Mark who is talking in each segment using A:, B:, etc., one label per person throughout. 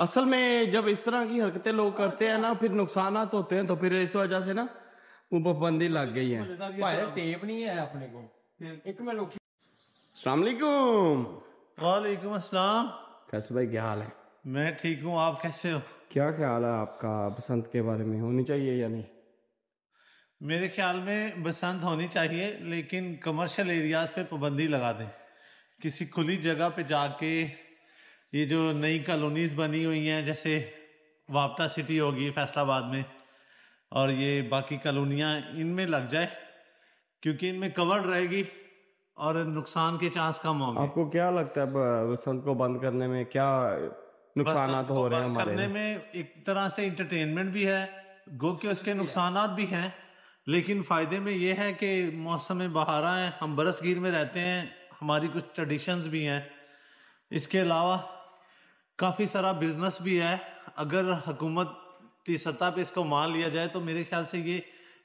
A: असल में जब इस तरह की हरकतें लोग करते हैं ना फिर नुकसान तो होते हैं तो फिर इस वजह से ना वो पाबंदी लग गई है टेप नहीं है अपने को एक वालेकुम अस्सलाम कैसे भाई क्या हाल है मैं ठीक हूँ आप कैसे हो क्या ख्याल है आपका बसंत के बारे में होनी चाहिए या नहीं मेरे ख्याल में बसंत होनी चाहिए लेकिन कमर्शियल एरियाज पे पाबंदी लगा दें किसी खुली जगह पे जाके ये जो नई कॉलोनीज बनी हुई हैं जैसे वापटा सिटी होगी फैसलाबाद में और ये बाकी कॉलोनियाँ इनमें लग जाए क्योंकि इनमें कवर्ड रहेगी और नुकसान के चांस कम होंगे आपको क्या लगता है वसंत को बंद करने में क्या नुकसान हो रहे हैं हमारे करने में एक तरह से इंटरटेनमेंट भी है गो के उसके नुकसान भी हैं लेकिन फ़ायदे में ये है कि मौसम में बहारा है हम बरसगीर में रहते हैं हमारी कुछ ट्रेडिशंस भी हैं इसके अलावा काफ़ी सारा बिजनेस भी है अगर हुकूमत की सतह पे इसको मान लिया जाए तो मेरे ख्याल से ये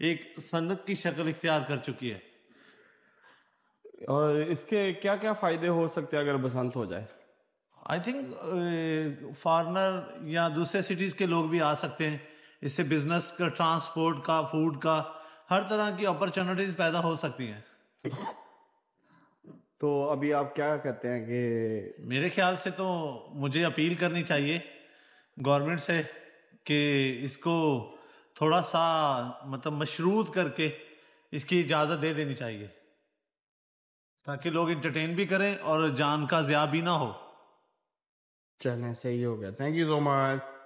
A: एक सन्नत की शक्ल इख्तियार कर चुकी है और इसके क्या क्या फ़ायदे हो सकते हैं अगर बसंत हो जाए आई थिंक फॉरनर या दूसरे सिटीज़ के लोग भी आ सकते हैं इससे बिजनेस का ट्रांसपोर्ट का फूड का हर तरह की अपॉर्चुनिटीज़ पैदा हो सकती हैं तो अभी आप क्या कहते हैं कि मेरे ख्याल से तो मुझे अपील करनी चाहिए गवर्नमेंट से कि इसको थोड़ा सा मतलब मशरूत करके इसकी इजाज़त दे देनी चाहिए ताकि लोग इंटरटेन भी करें और जान का ज़्या भी ना हो चलें सही हो गया थैंक यू सो मच